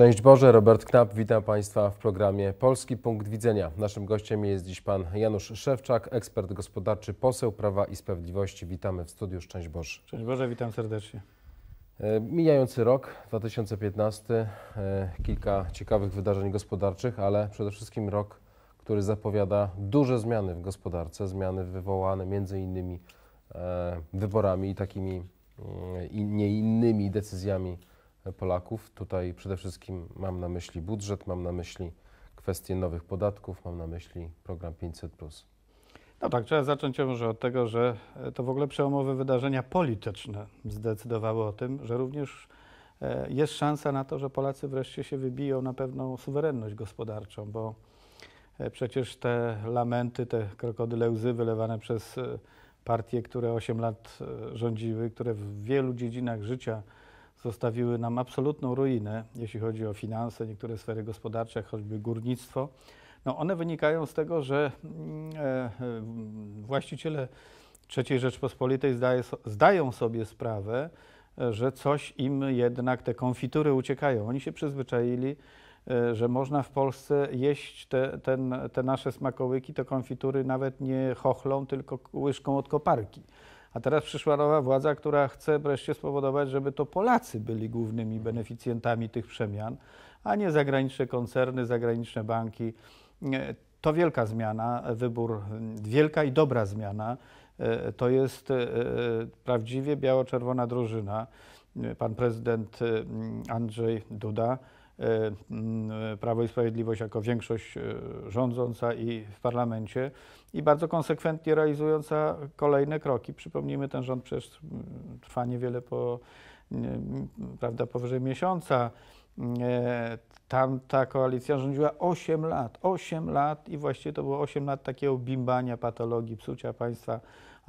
Szczęść Boże, Robert Knap, witam Państwa w programie Polski Punkt Widzenia. Naszym gościem jest dziś Pan Janusz Szewczak, ekspert gospodarczy, poseł Prawa i Sprawiedliwości. Witamy w studiu, szczęść Boże. Szczęść Boże, witam serdecznie. E, mijający rok 2015, e, kilka ciekawych wydarzeń gospodarczych, ale przede wszystkim rok, który zapowiada duże zmiany w gospodarce, zmiany wywołane między innymi e, wyborami i takimi mm, nie innymi decyzjami Polaków. Tutaj przede wszystkim mam na myśli budżet, mam na myśli kwestie nowych podatków, mam na myśli program 500. No tak, trzeba zacząć może od tego, że e, to w ogóle przełomowe wydarzenia polityczne zdecydowały o tym, że również e, jest szansa na to, że Polacy wreszcie się wybiją na pewną suwerenność gospodarczą, bo e, przecież te lamenty, te krokodyle łzy wylewane przez partie, które 8 lat rządziły, które w wielu dziedzinach życia zostawiły nam absolutną ruinę, jeśli chodzi o finanse, niektóre sfery gospodarcze, choćby górnictwo. No one wynikają z tego, że mm, e, e, właściciele III Rzeczpospolitej zdają sobie sprawę, e, że coś im jednak te konfitury uciekają. Oni się przyzwyczaili, że można w Polsce jeść te, ten, te nasze smakołyki, te konfitury nawet nie chochlą, tylko łyżką od koparki. A teraz przyszła nowa władza, która chce wreszcie spowodować, żeby to Polacy byli głównymi beneficjentami tych przemian, a nie zagraniczne koncerny, zagraniczne banki. To wielka zmiana, wybór, wielka i dobra zmiana. E, to jest e, e, prawdziwie biało-czerwona drużyna. Pan prezydent Andrzej Duda E, Prawo i Sprawiedliwość jako większość e, rządząca i w parlamencie i bardzo konsekwentnie realizująca kolejne kroki. Przypomnijmy, ten rząd przecież trwa niewiele po, prawda, powyżej miesiąca. E, tam ta koalicja rządziła 8 lat, 8 lat i właściwie to było 8 lat takiego bimbania, patologii, psucia państwa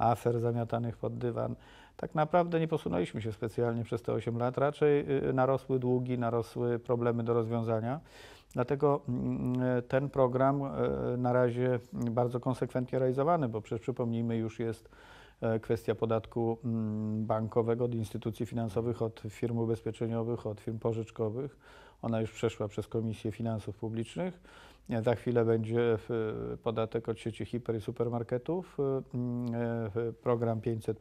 afer zamiatanych pod dywan. Tak naprawdę nie posunęliśmy się specjalnie przez te 8 lat, raczej y, y, narosły długi, narosły problemy do rozwiązania. Dlatego mm, y, ten program na razie bardzo konsekwentnie realizowany, bo przecież przypomnijmy, już jest kwestia podatku mm, bankowego od instytucji finansowych, od firm ubezpieczeniowych, od firm pożyczkowych. Ona już przeszła przez Komisję Finansów Publicznych. Za chwilę będzie e, e, podatek od sieci hiper i supermarketów, e, mm, program 500.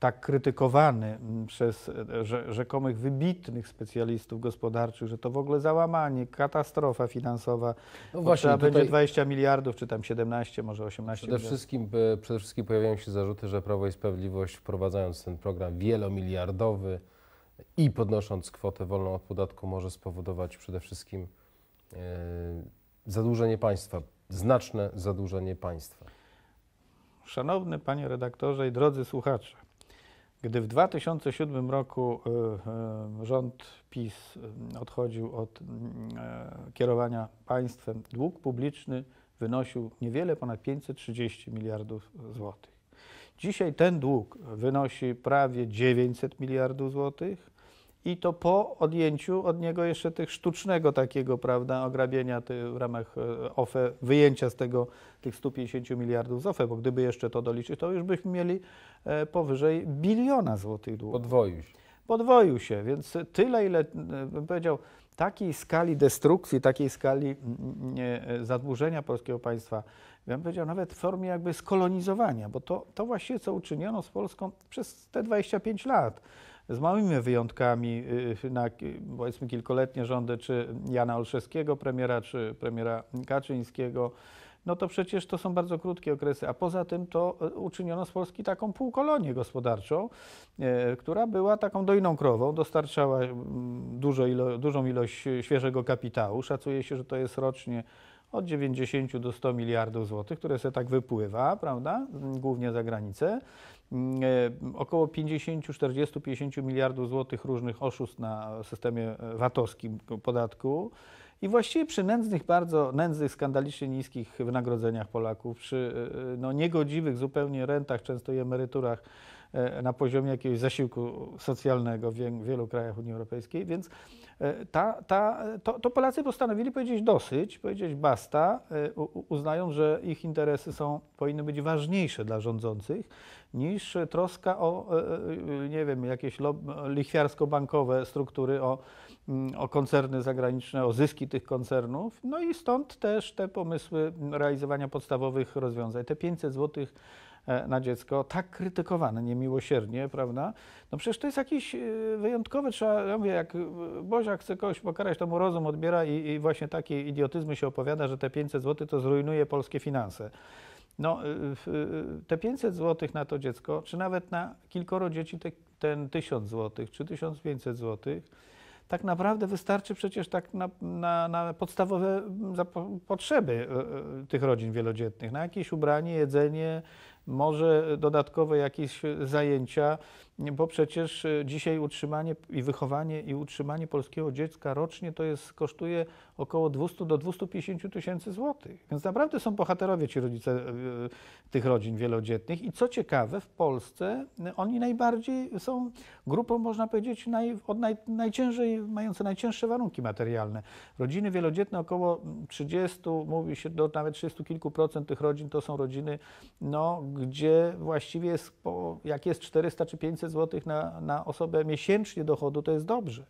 Tak krytykowany mm, przez rzekomych wybitnych specjalistów gospodarczych, że to w ogóle załamanie, katastrofa finansowa. No właśnie, będzie 20 miliardów, czy tam 17, może 18 przede miliardów. Wszystkim, przede wszystkim pojawiają się zarzuty, że Prawo i Sprawiedliwość wprowadzając ten program wielomiliardowy i podnosząc kwotę wolną od podatku może spowodować przede wszystkim. Yy, Zadłużenie państwa, znaczne zadłużenie państwa. Szanowny panie redaktorze i drodzy słuchacze, gdy w 2007 roku e, e, rząd PiS e, odchodził od mm, kierowania państwem, dług publiczny wynosił niewiele ponad 530 miliardów złotych. Dzisiaj ten dług wynosi prawie 900 miliardów złotych, i to po odjęciu od niego jeszcze tych sztucznego takiego, prawda, ograbienia ty, w ramach e, OFE, wyjęcia z tego tych 150 miliardów z OFE, bo gdyby jeszcze to doliczyć, to już byśmy mieli e, powyżej biliona złotych długów. Podwoił się. Podwoił się, więc tyle, ile e, bym powiedział, takiej skali destrukcji, takiej skali mm, mm, zadłużenia polskiego państwa, ja bym powiedział nawet w formie jakby skolonizowania, bo to, to właśnie co uczyniono z Polską przez te 25 lat z małymi wyjątkami y, y, na powiedzmy kilkoletnie rządy czy Jana Olszewskiego premiera, czy premiera Kaczyńskiego, no to przecież to są bardzo krótkie okresy, a poza tym to y, uczyniono z Polski taką półkolonię gospodarczą, która była taką dojną krową, dostarczała mm, dużo ilo, dużą ilość świeżego kapitału. Szacuje się, że to jest rocznie od 90 do 100 miliardów złotych, które se tak wypływa, prawda, mm, głównie za granicę. Mm, e, około 50, 40, 50 miliardów złotych różnych oszustw na systemie e, VAT-owskim podatku. I właściwie przy nędznych, bardzo nędznych, skandalicznie niskich wynagrodzeniach Polaków, przy e, e, no, niegodziwych zupełnie rentach, często i emeryturach e, na poziomie jakiegoś zasiłku socjalnego w wielu krajach Unii Europejskiej, więc ta, ta, to, to Polacy postanowili powiedzieć dosyć, powiedzieć basta, uznając, że ich interesy są, powinny być ważniejsze dla rządzących niż troska o, nie wiem, jakieś lichwiarsko-bankowe struktury, o Mm, o koncerny zagraniczne, o zyski tych koncernów. No i stąd też te pomysły realizowania podstawowych rozwiązań. Te 500 zł e, na dziecko, tak krytykowane niemiłosiernie, prawda? No przecież to jest jakiś e, wyjątkowy, trzeba, ja mówię, jak e, Bozia chce kogoś pokarać, to mu rozum odbiera i, i właśnie takie idiotyzmy się opowiada, że te 500 zł to zrujnuje polskie finanse. No, te 500 zł na to dziecko, czy nawet na kilkoro dzieci te, ten 1000 zł, czy 1500 złotych, tak naprawdę wystarczy przecież tak na, na, na podstawowe mm, potrzeby e, e, tych rodzin wielodzietnych, na jakieś ubranie, jedzenie, może dodatkowe jakieś zajęcia bo przecież y, dzisiaj utrzymanie i wychowanie i utrzymanie polskiego dziecka rocznie to jest, kosztuje około 200 do 250 tysięcy złotych. Więc naprawdę są bohaterowie ci rodzice y, y, tych rodzin wielodzietnych i co ciekawe w Polsce oni najbardziej są grupą, można powiedzieć, naj, od naj, najciężej, mające najcięższe warunki materialne. Rodziny wielodzietne około 30, mówi się do nawet 30 kilku procent tych rodzin to są rodziny, no, gdzie właściwie jest, po, jak jest 400 czy 500 500 zł na, na osobę miesięcznie dochodu, to jest dobrze.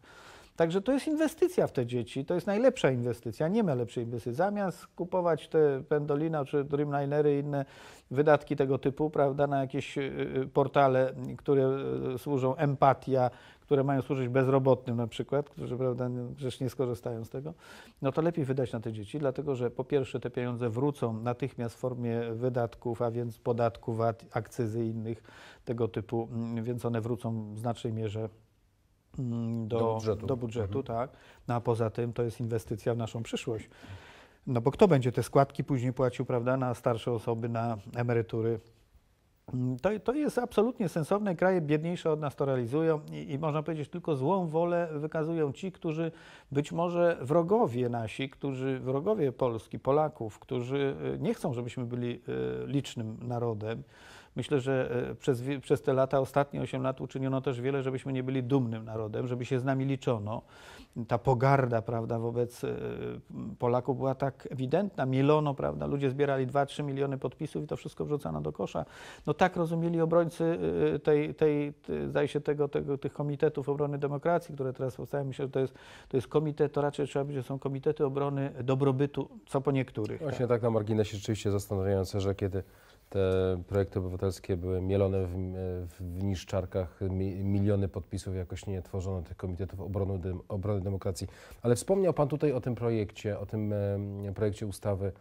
Także to jest inwestycja w te dzieci, to jest najlepsza inwestycja, nie ma lepszej inwestycji. Zamiast kupować te Pendolino czy Dreamlinery i inne wydatki tego typu, prawda, na jakieś y, y, portale, które y, służą empatia które mają służyć bezrobotnym na przykład, którzy prawda, przecież nie skorzystają z tego, no to lepiej wydać na te dzieci, dlatego że po pierwsze te pieniądze wrócą natychmiast w formie wydatków, a więc podatków, VAT, akcyzy i innych tego typu, mm, więc one wrócą w znacznej mierze mm, do, do budżetu, do budżetu mhm. tak. No a poza tym to jest inwestycja w naszą przyszłość. No bo kto będzie te składki później płacił, prawda, na starsze osoby, na emerytury? To, to jest absolutnie sensowne. Kraje biedniejsze od nas to realizują i, i, można powiedzieć, tylko złą wolę wykazują ci, którzy być może wrogowie nasi, którzy wrogowie Polski, Polaków, którzy y, nie chcą, żebyśmy byli y, licznym narodem. Myślę, że e, przez, przez te lata, ostatnie 8 lat uczyniono też wiele, żebyśmy nie byli dumnym narodem, żeby się z nami liczono. Ta pogarda, prawda, wobec e, Polaków była tak ewidentna, mielono, prawda, ludzie zbierali 2-3 miliony podpisów i to wszystko wrzucano do kosza. No tak rozumieli obrońcy e, tej, tej, tej zdaje się, tego, tego, tych komitetów obrony demokracji, które teraz powstają. Myślę, że to jest, to jest komitet, to raczej trzeba powiedzieć, że są komitety obrony dobrobytu, co po niektórych. Właśnie tak, tak na marginesie rzeczywiście zastanawiające, że kiedy te projekty obywatelskie były mielone w, w niszczarkach, miliony podpisów, jakoś nie tworzono tych komitetów obrony, obrony demokracji. Ale wspomniał Pan tutaj o tym projekcie, o tym projekcie ustawy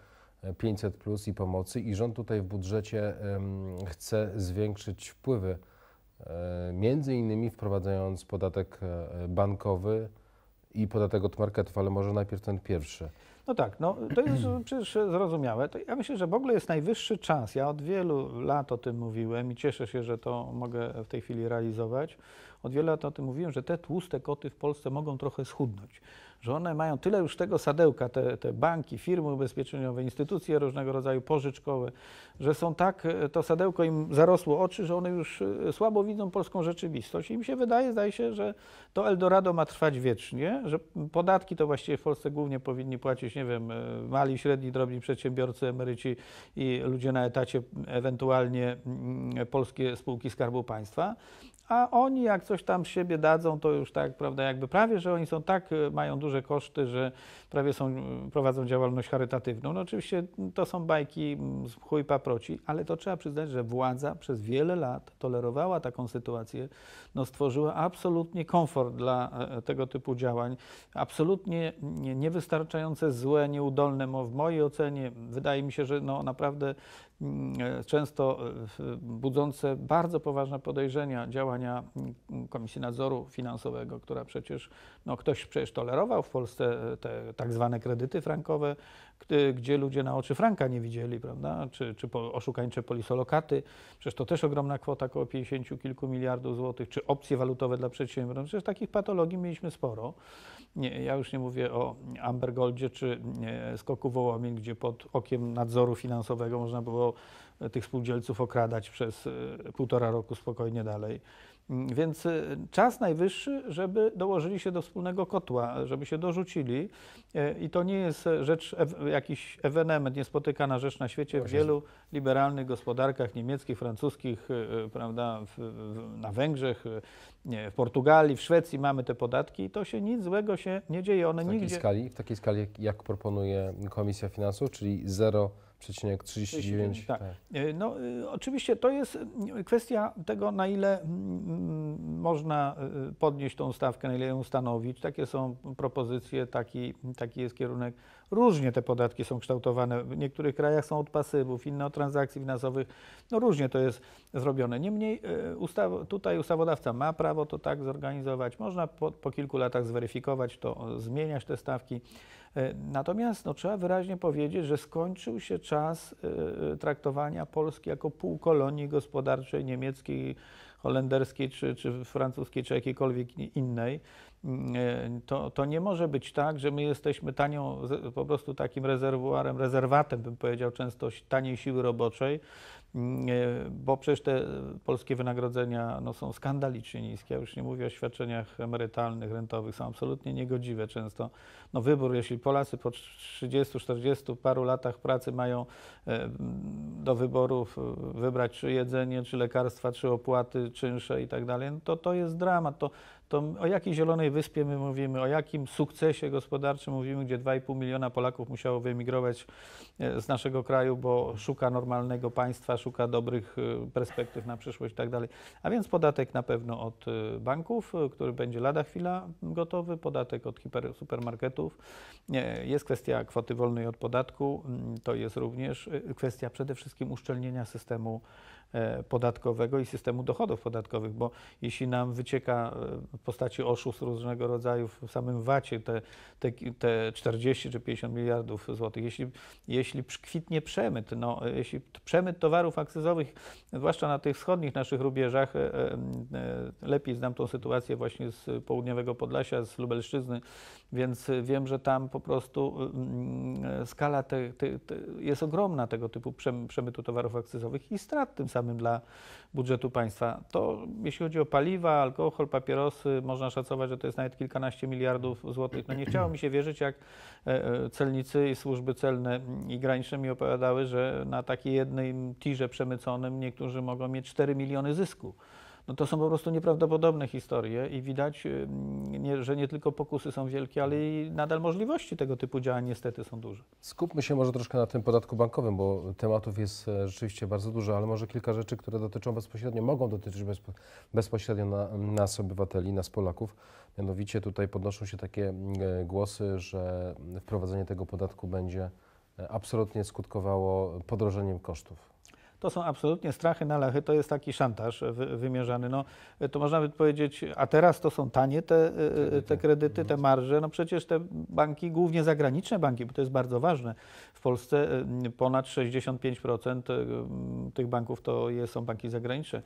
500 e, plus i pomocy i rząd tutaj w budżecie chce zwiększyć wpływy, e, między innymi wprowadzając podatek e, bankowy i podatek od marketów, ale może najpierw ten pierwszy. No tak, no, to jest przecież zrozumiałe. To ja myślę, że w ogóle jest najwyższy czas. Ja od wielu lat o tym mówiłem i cieszę się, że to mogę w tej chwili realizować. Od wielu lat o tym mówiłem, że te tłuste koty w Polsce mogą trochę schudnąć że one mają tyle już tego sadełka, te, te banki, firmy ubezpieczeniowe, instytucje różnego rodzaju pożyczkowe, że są tak, e, to sadełko im zarosło oczy, że one już e, słabo widzą polską rzeczywistość. I mi się wydaje, zdaje się, że to Eldorado ma trwać wiecznie, że podatki to właściwie w Polsce głównie powinni płacić, nie wiem, e, mali, średni, drobni przedsiębiorcy, emeryci i ludzie na etacie, ewentualnie mm, polskie spółki Skarbu Państwa a oni jak coś tam z siebie dadzą, to już tak, prawda, jakby prawie, że oni są tak, y, mają duże koszty, że prawie są, y, prowadzą działalność charytatywną. No oczywiście mm, to są bajki mm, z chuj paproci, ale to trzeba przyznać, że władza przez wiele lat tolerowała taką sytuację, no stworzyła absolutnie komfort dla e, e, tego typu działań, absolutnie niewystarczające, złe, nieudolne, w mojej ocenie, wydaje mi się, że no naprawdę Mm, e, często e, budzące bardzo poważne podejrzenia działania mm, Komisji Nadzoru Finansowego, która przecież, no ktoś przecież tolerował w Polsce e, te tak zwane kredyty frankowe, gdzie ludzie na oczy franka nie widzieli, prawda, czy, czy oszukańcze polisolokaty, przecież to też ogromna kwota, około 50 kilku miliardów złotych, czy opcje walutowe dla przedsiębiorstw, przecież takich patologii mieliśmy sporo. Nie, ja już nie mówię o Ambergoldzie czy e, skoku Wołomin, gdzie pod okiem nadzoru finansowego można było e, tych spółdzielców okradać przez e, półtora roku spokojnie dalej. Mm, więc y, czas najwyższy, żeby dołożyli się do wspólnego kotła, żeby się dorzucili. Y, I to nie jest rzecz, jakiś ewenement, niespotykana rzecz na świecie. W wielu liberalnych gospodarkach niemieckich, francuskich, y, prawda, w, w, na Węgrzech, nie, w Portugalii, w Szwecji mamy te podatki i to się nic złego się nie dzieje. One w takiej nigdzie... skali, w takiej skali, jak proponuje Komisja Finansów, czyli zero 39. Tak. tak. E, no, y, oczywiście to jest mm, kwestia tego, na ile mm, mm, można y, podnieść tą stawkę, na ile ją stanowić. Takie są propozycje, taki, taki jest kierunek. Różnie te podatki są kształtowane. W niektórych krajach są od pasywów, inne od transakcji finansowych. No różnie to jest zrobione. Niemniej y, ustaw, tutaj ustawodawca ma prawo to tak zorganizować. Można po, po kilku latach zweryfikować to, zmieniać te stawki. E, natomiast no, trzeba wyraźnie powiedzieć, że skończył się czas e, e, traktowania Polski jako półkolonii gospodarczej niemieckiej, holenderskiej czy, czy francuskiej, czy jakiejkolwiek innej. Mm, e, to, to nie może być tak, że my jesteśmy tanią, po prostu takim rezerwuarem, rezerwatem, bym powiedział często, taniej siły roboczej, mm, e, bo przecież te polskie wynagrodzenia no, są skandalicznie niskie. Ja już nie mówię o świadczeniach emerytalnych, rentowych, są absolutnie niegodziwe często. No, wybór, jeśli Polacy po 30, 40 paru latach pracy mają e, do wyborów wybrać czy jedzenie, czy lekarstwa, czy opłaty, czynsze i tak dalej, no, to to jest dramat. To, to o jakiej zielonej wyspie my mówimy, o jakim sukcesie gospodarczym mówimy, gdzie 2,5 miliona Polaków musiało wyemigrować e, z naszego kraju, bo szuka normalnego państwa, szuka dobrych e, perspektyw na przyszłość i tak dalej. A więc podatek na pewno od e, banków, który będzie lada chwila gotowy, podatek od hiper, supermarketów. Jest kwestia kwoty wolnej od podatku, mm, to jest również kwestia przede wszystkim uszczelnienia systemu E, podatkowego i systemu dochodów podatkowych, bo jeśli nam wycieka e, w postaci oszustw różnego rodzaju w samym VAT-ie te, te, te 40 czy 50 miliardów złotych, jeśli, jeśli kwitnie przemyt, no, e, jeśli przemyt towarów akcyzowych, zwłaszcza na tych wschodnich naszych rubieżach, lepiej znam tą sytuację właśnie z południowego Podlasia, z Lubelszczyzny, więc y, wiem, że tam po prostu y, mm, y, skala te, te, te jest ogromna tego typu przemytu towarów akcyzowych i strat tym samym dla budżetu państwa. To jeśli chodzi o paliwa, alkohol, papierosy, można szacować, że to jest nawet kilkanaście miliardów złotych. No nie chciało mi się wierzyć, jak e, e, celnicy i służby celne mm, i graniczne mi opowiadały, że na takiej jednej tirze przemyconym niektórzy mogą mieć 4 miliony zysku no to są po prostu nieprawdopodobne historie i widać, y, nie, że nie tylko pokusy są wielkie, ale i nadal możliwości tego typu działań niestety są duże. Skupmy się może troszkę na tym podatku bankowym, bo tematów jest e, rzeczywiście bardzo dużo, ale może kilka rzeczy, które dotyczą bezpośrednio, mogą dotyczyć bezpośrednio na, nas obywateli, nas Polaków. Mianowicie tutaj podnoszą się takie mm, e, głosy, że wprowadzenie tego podatku będzie e, absolutnie skutkowało podrożeniem kosztów to są absolutnie strachy na lachy, to jest taki szantaż wymierzany. No, to można by powiedzieć, a teraz to są tanie te, y, y, y, te kredyty, no. te marże. No przecież te banki, głównie zagraniczne banki, bo to jest bardzo ważne, w Polsce ponad 65% tych banków to są banki zagraniczne.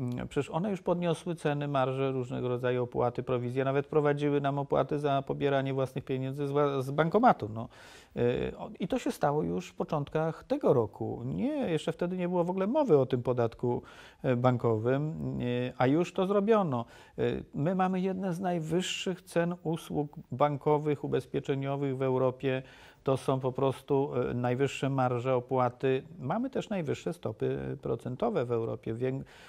Mm, przecież one już podniosły ceny, marże, różnego rodzaju opłaty, prowizje, nawet prowadziły nam opłaty za pobieranie własnych pieniędzy z, bankomatu. No. Y, I to się stało już w początkach tego roku. Nie, jeszcze wtedy nie było w ogóle mowy o tym podatku e, bankowym, y, a już to zrobiono. Y, my mamy jedne z najwyższych cen usług bankowych, ubezpieczeniowych w Europie to są po prostu e, najwyższe marże opłaty. Mamy też najwyższe stopy e, procentowe w Europie.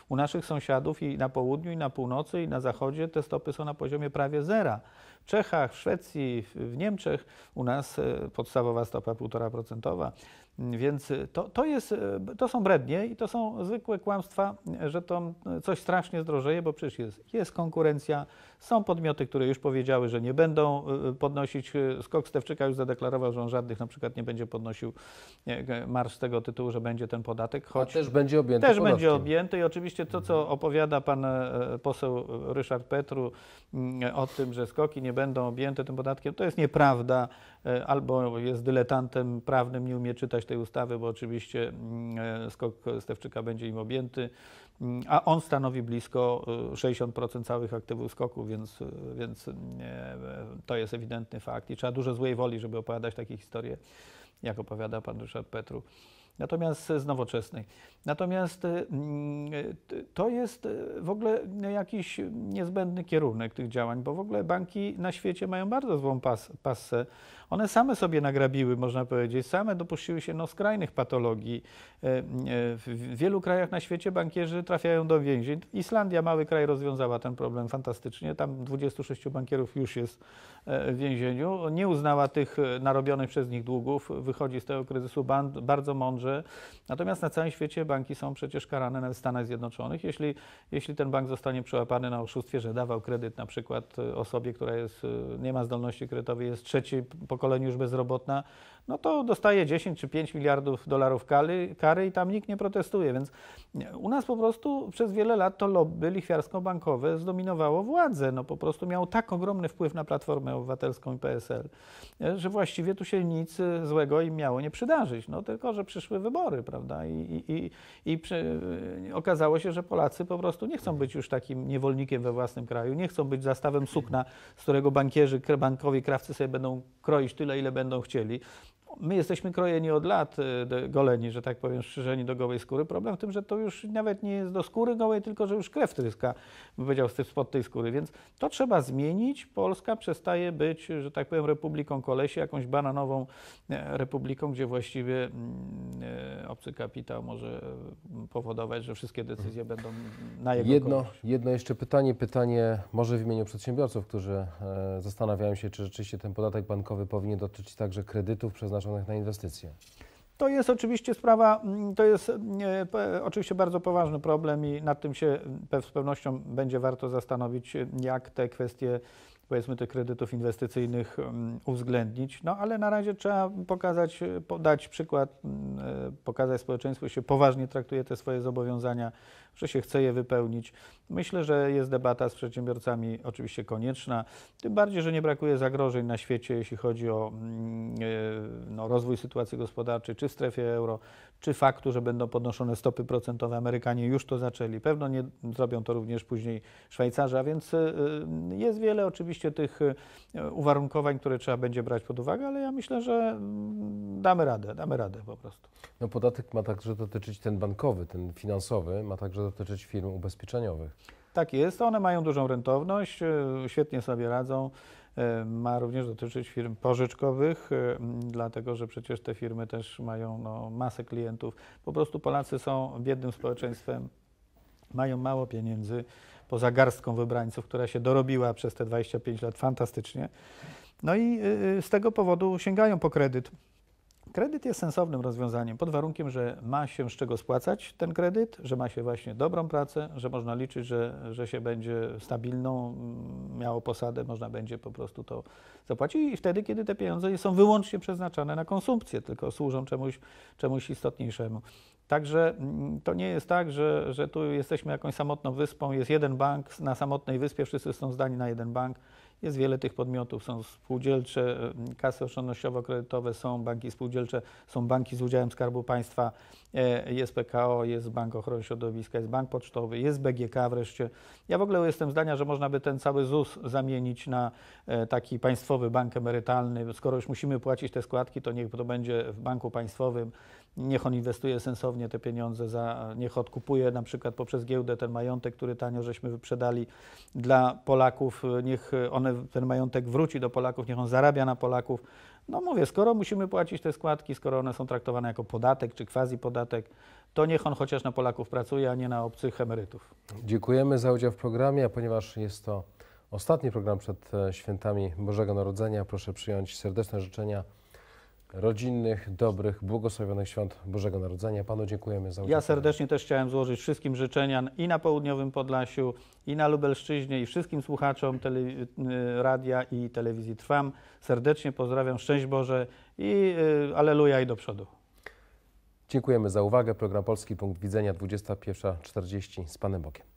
U naszych sąsiadów i na południu, i na północy, i na zachodzie te stopy są na poziomie prawie zera. W Czechach, w Szwecji, w Niemczech u nas e, podstawowa stopa 1,5%. Więc y, to, to, jest, y, to są brednie i to są zwykłe kłamstwa, y, że to coś strasznie zdrożeje, bo przecież jest, jest konkurencja, są podmioty, które już powiedziały, że nie będą podnosić, skok Stewczyka już zadeklarował, że on żadnych na przykład nie będzie podnosił marsz z tego tytułu, że będzie ten podatek. Choć A też będzie objęty Też będzie objęty i oczywiście to, co mhm. opowiada pan e, poseł Ryszard Petru mm, o tym, że skoki nie będą objęte tym podatkiem, to jest nieprawda e, albo jest dyletantem prawnym, nie umie czytać treść tej ustawy, bo oczywiście mm, e, skok Stewczyka będzie im objęty, mm, a on stanowi blisko 60% e, całych aktywów skoku, więc, e, więc mm, to jest ewidentny fakt i trzeba dużo złej woli, żeby opowiadać takie historie jak opowiada pan Ryszard Petru. Natomiast e, z nowoczesnej. Natomiast e, mm, e, to jest w ogóle jakiś niezbędny kierunek tych działań, bo w ogóle banki na świecie mają bardzo złą pas, pasę. One same sobie nagrabiły, można powiedzieć, same dopuściły się no, skrajnych patologii. W wielu krajach na świecie bankierzy trafiają do więzień. Islandia, mały kraj, rozwiązała ten problem fantastycznie. Tam 26 bankierów już jest w więzieniu. Nie uznała tych narobionych przez nich długów wychodzi z tego kryzysu bardzo mądrze. Natomiast na całym świecie banki są przecież karane nawet w Stanach Zjednoczonych. Jeśli, jeśli ten bank zostanie przełapany na oszustwie, że dawał kredyt na przykład y, osobie, która jest, y, nie ma zdolności kredytowej, jest trzeci pokoleniu już bezrobotna, no to dostaje 10 czy 5 miliardów dolarów kary, kary i tam nikt nie protestuje. Więc u nas po prostu przez wiele lat to lobby lichwiarsko-bankowe zdominowało władzę. No po prostu miało tak ogromny wpływ na Platformę Obywatelską i PSL, e, że właściwie tu się nic y, złego i im miało nie przydarzyć. No tylko, że przyszły wybory, prawda? I, i, i przy, y, okazało się, że Polacy po prostu nie chcą być już takim niewolnikiem we własnym kraju, nie chcą być zastawem sukna, z którego bankierzy, bankowi, krawcy sobie będą kroić tyle, ile będą chcieli. My jesteśmy krojeni od lat, y, goleni, że tak powiem, strzyżeni do gołej skóry. Problem w tym, że to już nawet nie jest do skóry gołej, tylko że już krew tryska, bym powiedział, spod tej skóry. Więc to trzeba zmienić. Polska przestaje być, że tak powiem, republiką kolesi, jakąś bananową e, republiką, gdzie właściwie mm, e, obcy kapitał może mm, powodować, że wszystkie decyzje mhm. będą na jego jedno, jedno jeszcze pytanie, pytanie może w imieniu przedsiębiorców, którzy e, zastanawiają się, czy rzeczywiście ten podatek bankowy powinien dotyczyć także kredytów przez nasz przeznaczonych na inwestycje? To jest oczywiście sprawa, mm, to jest mm, e, oczywiście bardzo poważny problem i nad tym się mm, z pewnością będzie warto zastanowić, jak te kwestie powiedzmy tych kredytów inwestycyjnych mm, uwzględnić. No ale na razie trzeba pokazać, podać przykład, mm, e, pokazać społeczeństwu, że się poważnie traktuje te swoje zobowiązania, że się chce je wypełnić. Myślę, że jest debata z przedsiębiorcami oczywiście konieczna, tym bardziej, że nie brakuje zagrożeń na świecie, jeśli chodzi o mm, e, no, rozwój sytuacji gospodarczej, czy w strefie euro, czy faktu, że będą podnoszone stopy procentowe. Amerykanie już to zaczęli, pewno nie zrobią to również później Szwajcarzy, a więc y, y, jest wiele oczywiście tych y, uwarunkowań, które trzeba będzie brać pod uwagę, ale ja myślę, że mm, damy radę, damy radę po prostu. No podatek ma także dotyczyć ten bankowy, ten finansowy, ma także dotyczyć firm ubezpieczeniowych. Tak jest, one mają dużą rentowność, świetnie sobie radzą. E, ma również dotyczyć firm pożyczkowych, e, dlatego że przecież te firmy też mają no, masę klientów. Po prostu Polacy są biednym społeczeństwem, mają mało pieniędzy, poza garstką wybrańców, która się dorobiła przez te 25 lat fantastycznie. No i y, y, z tego powodu sięgają po kredyt. Kredyt jest sensownym rozwiązaniem pod warunkiem, że ma się z czego spłacać ten kredyt, że ma się właśnie dobrą pracę, że można liczyć, że, że się będzie stabilną, mm, miało posadę, można będzie po prostu to zapłacić i wtedy, kiedy te pieniądze są wyłącznie przeznaczane na konsumpcję, tylko służą czemuś, czemuś istotniejszemu. Także mm, to nie jest tak, że, że tu jesteśmy jakąś samotną wyspą, jest jeden bank, na samotnej wyspie wszyscy są zdani na jeden bank. Jest wiele tych podmiotów, są spółdzielcze, e, kasy oszczędnościowo-kredytowe, są banki spółdzielcze, są banki z udziałem Skarbu Państwa, e, jest PKO, jest Bank Ochrony Środowiska, jest Bank Pocztowy, jest BGK wreszcie. Ja w ogóle jestem zdania, że można by ten cały ZUS zamienić na e, taki państwowy bank emerytalny. Skoro już musimy płacić te składki, to niech to będzie w banku państwowym. Niech on inwestuje sensownie te pieniądze, za, niech odkupuje na przykład poprzez giełdę ten majątek, który tanio żeśmy wyprzedali dla Polaków. Niech on one, ten majątek wróci do Polaków, niech on zarabia na Polaków. No mówię, skoro musimy płacić te składki, skoro one są traktowane jako podatek czy quasi podatek, to niech on chociaż na Polaków pracuje, a nie na obcych emerytów. Dziękujemy za udział w programie, a ponieważ jest to ostatni program przed e, świętami Bożego Narodzenia, proszę przyjąć serdeczne życzenia rodzinnych, dobrych, błogosławionych świąt Bożego Narodzenia. Panu dziękujemy za udział. Ja serdecznie też chciałem złożyć wszystkim życzenia i na południowym Podlasiu, i na Lubelszczyźnie, i wszystkim słuchaczom y, radia i telewizji Trwam. Serdecznie pozdrawiam, szczęść Boże i y, aleluja i do przodu. Dziękujemy za uwagę. Program Polski Punkt Widzenia 21.40 z Panem Bokiem.